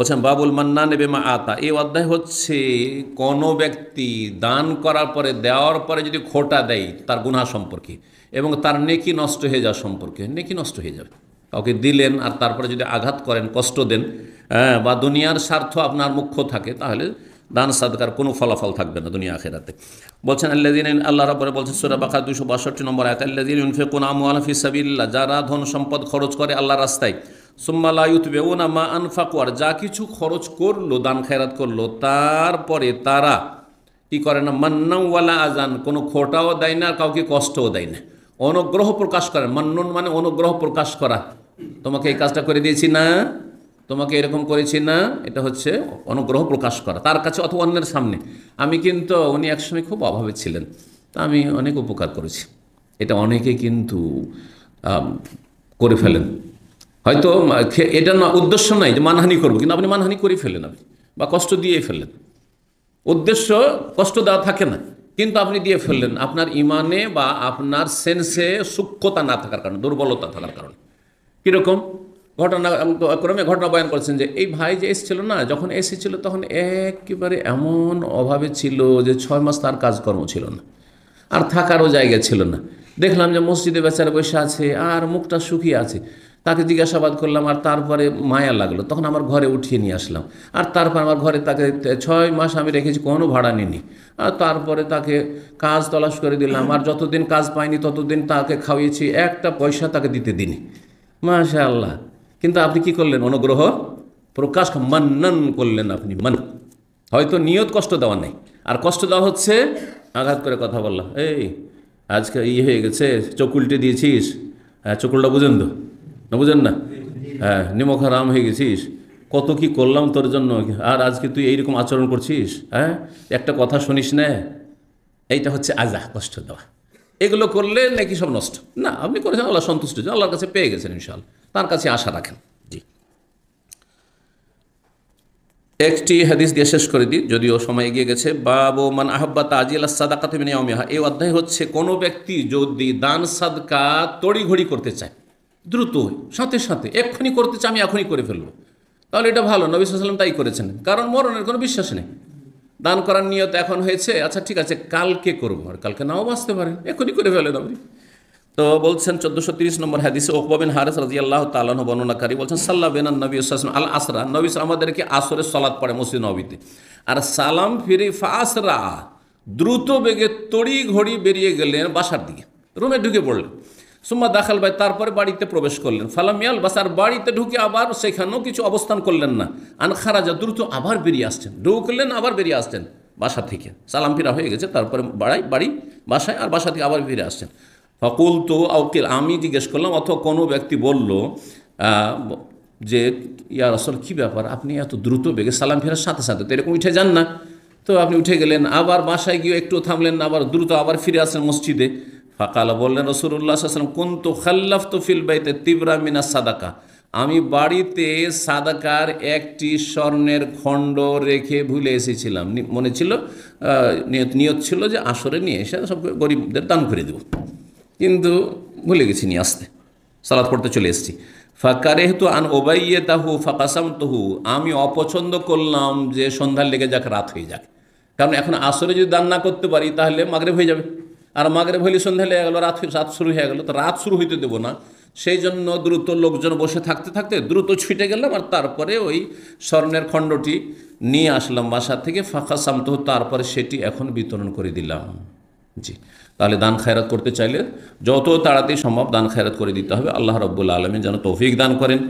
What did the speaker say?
বলছেন বাবুল মান্না নেবে মা আতা এই অধ্যায় হচ্ছে কোনো ব্যক্তি দান করার পরে দেওয়ার পরে যদি খোটা দেয় তার গুণা সম্পর্কে এবং তার নেকি নষ্ট হয়ে যাওয়া সম্পর্কে নেকি নষ্ট হয়ে যাবে কাউকে দিলেন আর তারপরে যদি আঘাত করেন কষ্ট দেন হ্যাঁ, বা দুনিয়ার স্বার্থ আপনার মুখ্য থাকে তাহলে দান সাদকার কোনো ফলাফল থাকবে না দুনিয়া আখেরাতে বলছেন আল্লাদিন আল্লাহ রাবরে বলছেন সুরা বাখা দুশো বাষট্টি নম্বর আল্লাহদিন ইউনফে কোন আমু সাবিল্লা যারা ধন সম্পদ খরচ করে আল্লাহ রাস্তায় সুম্মালায়ুতবেউনা মা আনফাকুয়ার যা কিছু খরচ করলো দান খায়রাত করলো তারপরে তারা কি করে না মান্নওয়ালা আজান কোনো খোটাও দেয় না কাউকে কষ্টও দেয় না অনুগ্রহ প্রকাশ করে মান্নন মানে অনুগ্রহ প্রকাশ করা তোমাকে এই কাজটা করে দিয়েছি না তোমাকে এরকম করেছি না এটা হচ্ছে অনুগ্রহ প্রকাশ করা তার কাছে অথবা অন্যের সামনে আমি কিন্তু উনি একসময় খুব অভাবে ছিলেন তা আমি অনেক উপকার করেছি এটা অনেকে কিন্তু করে ফেলেন হয়তো এটা না উদ্দেশ্য নাই যে মানহানি করবো কিন্তু আপনি মানহানি করে ফেলেন আপনি বা কষ্ট দিয়ে ফেললেন উদ্দেশ্য কষ্ট দেওয়া থাকে না কিন্তু আপনি দিয়ে ফেললেন আপনার ইমানে বা আপনার সেন্সে সূক্ষ্মতা না থাকার কারণে দুর্বলতা থাকার কারণে কীরকম ঘটনা ক্রমে ঘটনা বয়ান করেছেন যে এই ভাই যে এসেছিল না যখন এসেছিল তখন একেবারে এমন অভাবে ছিল যে ছয় মাস তার কাজকর্ম ছিল না আর থাকারও জায়গা ছিল না দেখলাম যে মসজিদে বেচারা বসে আছে আর মুখটা শুকিয়ে আছে তাকে জিজ্ঞাসাবাদ করলাম আর তারপরে মায়া লাগলো তখন আমার ঘরে উঠিয়ে নিয়ে আসলাম আর তারপর আমার ঘরে তাকে ছয় মাস আমি রেখেছি কোনো ভাড়া নিনি আর তারপরে তাকে কাজ তলাশ করে দিলাম আর যতদিন কাজ পাইনি ততদিন তাকে খাওয়িয়েছি একটা পয়সা তাকে দিতে দিনি মাশা আল্লাহ কিন্তু আপনি কি করলেন অনুগ্রহ প্রকাশ মান্নান করলেন আপনি মান হয়তো নিয়ত কষ্ট দেওয়া নেই আর কষ্ট দেওয়া হচ্ছে আঘাত করে কথা বললাম এই আজকে ইয়ে হয়ে গেছে চকুলটি দিয়েছিস হ্যাঁ চকুলটা বুঝেন তো না বুঝেন না হ্যাঁ নিমখ রাম হয়ে গেছিস কত কি করলাম তোর জন্য আর আজকে তুই এইরকম আচরণ করছিস হ্যাঁ একটা কথা শুনিস না এইটা হচ্ছে আজা কষ্ট দেওয়া এগুলো করলে নাকি সব নষ্ট না আপনি করেছেন আল্লাহ সন্তুষ্ট আল্লাহর কাছে পেয়ে গেছেন ইনশাল তার কাছে আশা রাখেন জি একটি হাদিস দিয়ে শেষ করে দিই যদিও সময় এগিয়ে গেছে বাবু মান আহব্বা তাজিল সাদাকাতে অমিহা এই অধ্যায় হচ্ছে কোনো ব্যক্তি যদি দান সাদকা তড়িঘড়ি করতে চায় দ্রুত সাথে সাথে এক্ষুনি করতে চাই আমি এখনই করে ফেলবো তাহলে এটা ভালো নবী সাল্লাম তাই করেছেন কারণ মরণের কোনো বিশ্বাস নেই দান করার নিয়ত এখন হয়েছে আচ্ছা ঠিক আছে কালকে করবো আর কালকে নাও বাঁচতে পারেন এখনই করে ফেলেন আপনি তো বলছেন চোদ্দোশো তিরিশ নম্বর হাদিসে ওকবাবিন হারেস রাজি আল্লাহ তালন বর্ণনাকারী বলছেন সাল্লাহ বেনান নবী সালাম আল আসরা নবী আমাদেরকে আসরে সলাদ পড়ে মসজিদ নবীতে আর সালাম ফিরে ফাসরা দ্রুত বেগে তড়ি ঘড়ি বেরিয়ে গেলেন বাসার দিকে রুমে ঢুকে পড়লেন সুম্মা দাখাল ভাই তারপরে বাড়িতে প্রবেশ করলেন ফালামিয়াল বাসার বাড়িতে ঢুকে আবার সেখানেও কিছু অবস্থান করলেন না আন খারাজা দ্রুত আবার বেরিয়ে আসছেন ঢুকলেন আবার বেরিয়ে আসছেন বাসা থেকে সালাম ফিরা হয়ে গেছে তারপরে বাড়াই বাড়ি বাসায় আর বাসা থেকে আবার ফিরে আসছেন ফকুল তো আউকিল আমি জিজ্ঞেস করলাম অথবা কোনো ব্যক্তি বলল যে ইয়ার আসল কী ব্যাপার আপনি এত দ্রুত বেগে সালাম ফেরার সাথে সাথে তো এরকম উঠে যান না তো আপনি উঠে গেলেন আবার বাসায় গিয়ে একটু থামলেন না আবার দ্রুত আবার ফিরে আসেন মসজিদে ফাকালা বললেন রসুল্লাহ কোন তো খাল্লাফ ফিল বাইতে তিবরা মিনা সাদাকা আমি বাড়িতে সাদাকার একটি স্বর্ণের খণ্ড রেখে ভুলে এসেছিলাম মনে ছিল নিয়ত নিয়ত ছিল যে আসরে নিয়ে এসে সব গরিবদের দান করে দেব কিন্তু ভুলে গেছি নিয়ে আসতে সালাদ পড়তে চলে এসেছি ফাকারেহতু আন ওবাইয়ে তাহু ফাঁকাসাম তহু আমি অপছন্দ করলাম যে সন্ধ্যার লেগে যাক রাত হয়ে যাক কারণ এখন আসরে যদি দান না করতে পারি তাহলে মাগরে হয়ে যাবে আর মাগরে ভলি সন্ধ্যা লেগে গেলো রাত রাত শুরু হয়ে গেলো তো রাত শুরু হইতে দেবো না সেই জন্য দ্রুত লোকজন বসে থাকতে থাকতে দ্রুত ছুটে গেলাম আর তারপরে ওই স্বর্ণের খণ্ডটি নিয়ে আসলাম বাসা থেকে ফাঁকা সামত তারপরে সেটি এখন বিতরণ করে দিলাম জি তাহলে দান খায়রাত করতে চাইলে যত তাড়াতাড়ি সম্ভব দান খায়রাত করে দিতে হবে আল্লাহ রব্বুল আলমী যেন তৌফিক দান করেন